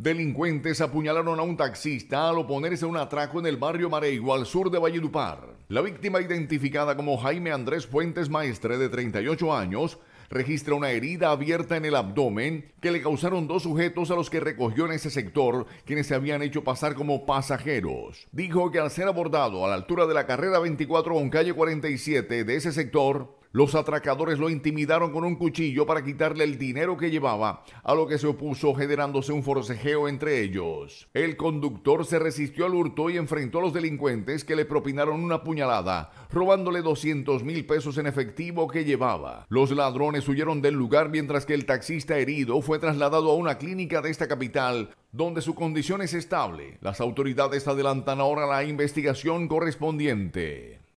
Delincuentes apuñalaron a un taxista al oponerse a un atraco en el barrio Mareigo, al sur de Valledupar. La víctima, identificada como Jaime Andrés Fuentes Maestre, de 38 años, registra una herida abierta en el abdomen que le causaron dos sujetos a los que recogió en ese sector, quienes se habían hecho pasar como pasajeros. Dijo que al ser abordado a la altura de la carrera 24 con calle 47 de ese sector, los atracadores lo intimidaron con un cuchillo para quitarle el dinero que llevaba, a lo que se opuso generándose un forcejeo entre ellos. El conductor se resistió al hurto y enfrentó a los delincuentes que le propinaron una puñalada, robándole 200 mil pesos en efectivo que llevaba. Los ladrones huyeron del lugar mientras que el taxista herido fue trasladado a una clínica de esta capital donde su condición es estable. Las autoridades adelantan ahora la investigación correspondiente.